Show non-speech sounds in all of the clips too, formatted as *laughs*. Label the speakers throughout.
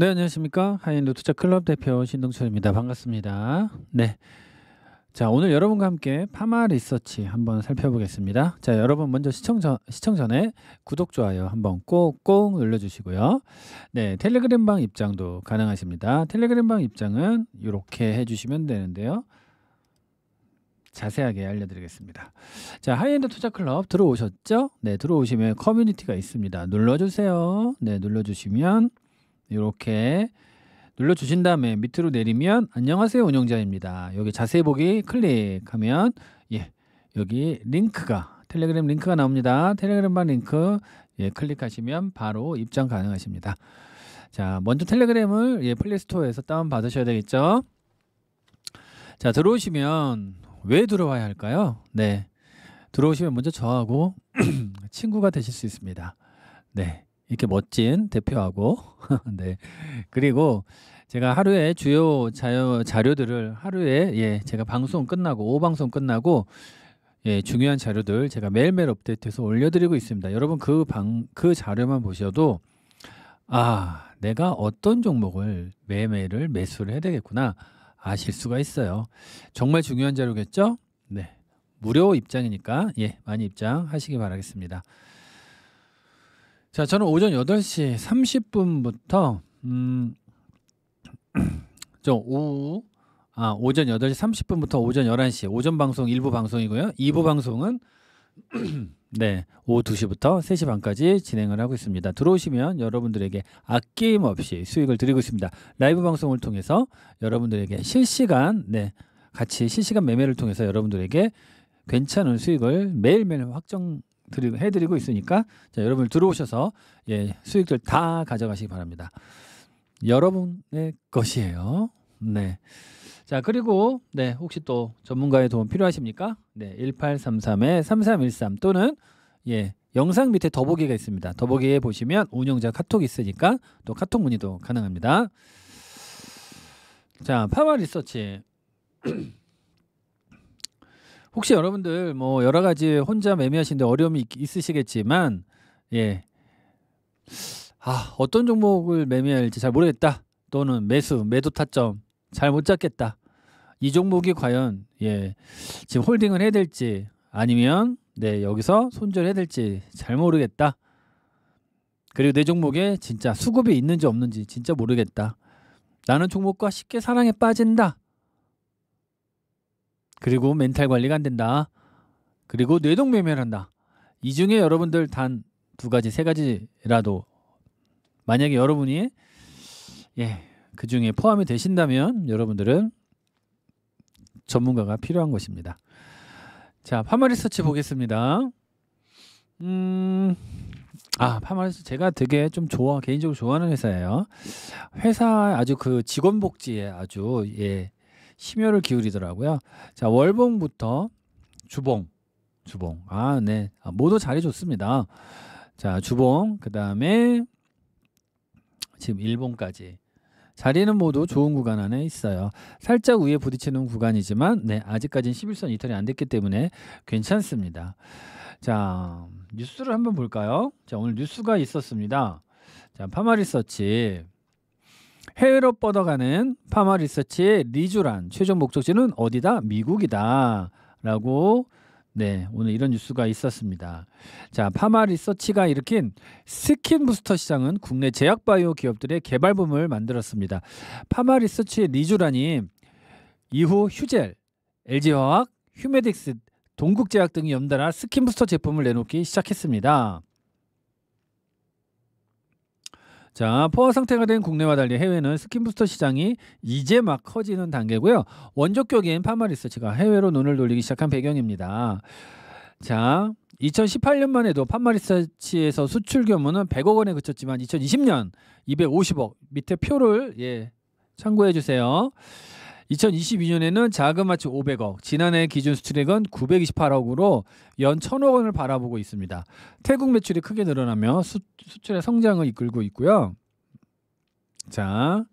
Speaker 1: 네, 안녕하십니까. 하이엔드 투자 클럽 대표 신동철입니다. 반갑습니다. 네. 자, 오늘 여러분과 함께 파마 리서치 한번 살펴보겠습니다. 자, 여러분 먼저 시청, 전, 시청 전에 구독, 좋아요 한번 꼭꼭 눌러주시고요. 네, 텔레그램방 입장도 가능하십니다. 텔레그램방 입장은 이렇게 해주시면 되는데요. 자세하게 알려드리겠습니다. 자, 하이엔드 투자 클럽 들어오셨죠? 네, 들어오시면 커뮤니티가 있습니다. 눌러주세요. 네, 눌러주시면 이렇게 눌러주신 다음에 밑으로 내리면 안녕하세요 운영자입니다. 여기 자세히 보기 클릭하면 예 여기 링크가 텔레그램 링크가 나옵니다. 텔레그램만 링크 예, 클릭하시면 바로 입장 가능하십니다. 자 먼저 텔레그램을 예, 플레이스토어에서 다운 받으셔야 되겠죠. 자 들어오시면 왜 들어와야 할까요? 네 들어오시면 먼저 저하고 *clears throat* 친구가 되실 수 있습니다. 네 이렇게 멋진 대표하고 *laughs* 네 그리고 제가 하루에 주요 자료, 자료들을 하루에 예 제가 방송 끝나고 오후 방송 끝나고 예 중요한 자료들 제가 매일매일 업데이트해서 올려드리고 있습니다 여러분 그방그 그 자료만 보셔도 아 내가 어떤 종목을 매매를 매수를 해야 되겠구나 아실 수가 있어요 정말 중요한 자료겠죠 네 무료 입장이니까 예 많이 입장하시기 바라겠습니다. 자, 저는 오전 8시 30분부터 음, *clears throat* 저 오후 아, 오전 8시 30분부터 오전 11시 오전 방송 일부 방송이고요. 2부 방송은 *clears throat* 네, 오후 2시부터 3시 반까지 진행을 하고 있습니다. 들어오시면 여러분들에게 아낌없이 수익을 드리고 있습니다. 라이브 방송을 통해서 여러분들에게 실시간 네, 같이 실시간 매매를 통해서 여러분들에게 괜찮은 수익을 매일매일 확정 드리 해드리고 있으니까 자, 여러분 들어오셔서 예, 수익들 다 가져가시기 바랍니다. 여러분의 것이에요. 네. 자, 그리고 네, 혹시 또 전문가의 도움 필요하십니까? 네, 1833에 3313 또는 예, 영상 밑에 더보기가 있습니다. 더보기에 보시면 운영자 카톡 있으니까 또 카톡 문의도 가능합니다. 자, 파마 리서치 *clears throat* 혹시 여러분들 뭐 여러 가지 혼자 매매하시는데 어려움이 있, 으시겠지만 예. 아, 어떤 종목을 매매할지 잘 모르겠다. 또는 매수, 매도 타점 잘 못 잡겠다. 이 종목이 과연 예. 지금 홀딩을 해야 될지 아니면 네, 여기서 손절해야 될지 잘 모르겠다. 그리고 내 종목에 진짜 수급이 있는지 없는지 진짜 모르겠다. 나는 종목과 쉽게 사랑에 빠진다. 그리고 멘탈 관리가 안 된다. 그리고 뇌동매매를 한다. 이 중에 여러분들 단 두 가지, 세 가지라도 만약에 여러분이 예, 그 중에 포함이 되신다면 여러분들은 전문가가 필요한 것입니다. 자, 파마 리서치 보겠습니다. 음. 아, 파마리스 제가 되게 좀 좋아 개인적으로 좋아하는 회사예요. 회사 아주 그 직원 복지에 아주 예 심혈을 기울이더라고요. 자, 월봉부터 주봉, 주봉. 아, 네. 아, 모두 잘해줬습니다. 자, 주봉, 그 다음에 지금 일본까지. 자리는 모두 좋은 구간 안에 있어요. 살짝 위에 부딪히는 구간이지만 네 아직까지는 11선 이탈이 안 됐기 때문에 괜찮습니다. 자 뉴스를 한번 볼까요? 자 오늘 뉴스가 있었습니다. 자 파마리서치 해외로 뻗어가는 파마 리서치의 리주란 최종 목적지는 어디다? 미국이다라고 네, 오늘 이런 뉴스가 있었습니다. 자, 파마 리서치가 일으킨 스킨 부스터 시장은 국내 제약 바이오 기업들의 개발 붐을 만들었습니다. 파마 리서치의 리주란이 이후 휴젤, LG화학, 휴메딕스, 동국제약 등이 연달아 스킨 부스터 제품을 내놓기 시작했습니다. 자, 포화 상태가 된 국내와 달리 해외는 스킨부스터 시장이 이제 막 커지는 단계고요. 원조격인 판마리서치가 해외로 눈을 돌리기 시작한 배경입니다. 자, 2018년만 해도 판마리서치에서 수출 규모는 100억 원에 그쳤지만 2020년 250억 밑에 표를 예 참고해 주세요. 2022년에는 자그마치 500억, 지난해 기준 수출액은 928억으로 연 1000억 원을 바라보고 있습니다. 태국 매출이 크게 늘어나며 수, 수출의 성장을 이끌고 있고요. 자,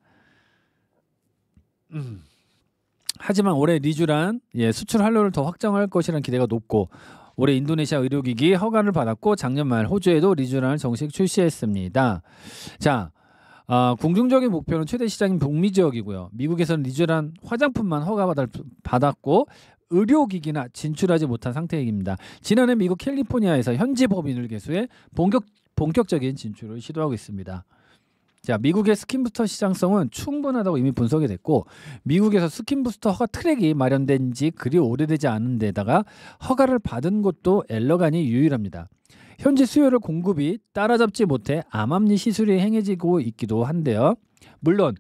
Speaker 1: 음. 하지만 올해 리주란 예, 수출 활로를 더 확장할 것이라는 기대가 높고 올해 인도네시아 의료기기 허가를 받았고 작년 말 호주에도 리주란을 정식 출시했습니다. 자, 아, 궁중적인 목표는 최대 시장인 북미 지역이고요. 미국에서는 리쥬란 화장품만 허가받았고 의료기기나 진출하지 못한 상태입니다. 지난해 미국 캘리포니아에서 현지 법인을 개수해 본격, 본격적인 진출을 시도하고 있습니다. 자, 미국의 스킨부스터 시장성은 충분하다고 이미 분석이 됐고 미국에서 스킨부스터 허가 트랙이 마련된 지 그리 오래되지 않은 데다가 허가를 받은 곳도 엘러간이 유일합니다. 현지 수요를 공급이 따라잡지 못해 암암리 시술이 행해지고 있기도 한데요. 물론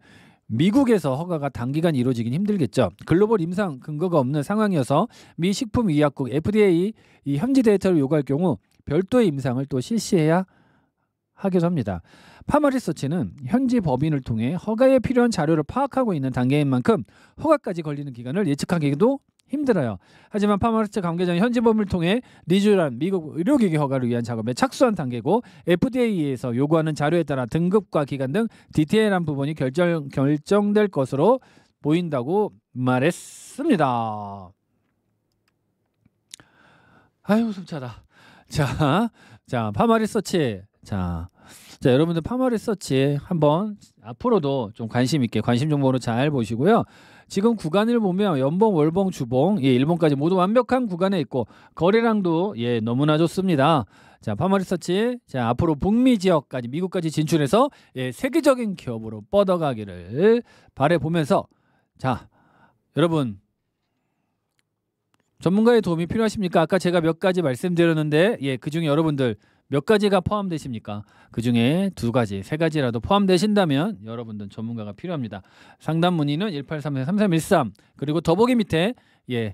Speaker 1: 미국에서 허가가 단기간 이루어지긴 힘들겠죠. 글로벌 임상 근거가 없는 상황이어서 미 식품의약국 FDA 이 현지 데이터를 요구할 경우 별도의 임상을 또 실시해야 하기도 합니다. 파마리서치는 현지 법인을 통해 허가에 필요한 자료를 파악하고 있는 단계인 만큼 허가까지 걸리는 기간을 예측하기도 힘들어요. 하지만 파머스트 관계자는 현지법을 통해 리쥬란 미국 의료기기 허가를 위한 작업에 착수한 단계고 FDA에서 요구하는 자료에 따라 등급과 기간 등 디테일한 부분이 결정, 결정될 것으로 보인다고 말했습니다. 아유 숨차다. 자, 자 파마 리서치. 자, 자 여러분들 파마 리서치 한번 앞으로도 좀 관심 있게 관심 정보로 잘 보시고요. 지금 구간을 보면 연봉, 월봉, 주봉 예, 일봉까지 모두 완벽한 구간에 있고 거래량도 예, 너무나 좋습니다. 자, 파머리서치 자, 앞으로 북미 지역까지 미국까지 진출해서 예, 세계적인 기업으로 뻗어가기를 바래 보면서 자, 여러분 전문가의 도움이 필요하십니까? 아까 제가 몇 가지 말씀드렸는데 예, 그중에 여러분들 몇 가지가 포함되십니까? 그 중에 두 가지, 세 가지라도 포함되신다면 여러분들 전문가가 필요합니다. 상담 문의는 1833-3313 그리고 더보기 밑에 예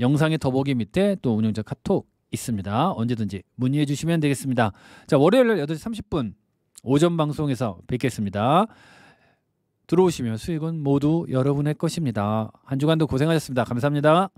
Speaker 1: 영상의 더보기 밑에 또 운영자 카톡 있습니다. 언제든지 문의해 주시면 되겠습니다. 자 월요일 8시 30분 오전 방송에서 뵙겠습니다. 들어오시면 수익은 모두 여러분의 것입니다. 한 주간도 고생하셨습니다. 감사합니다.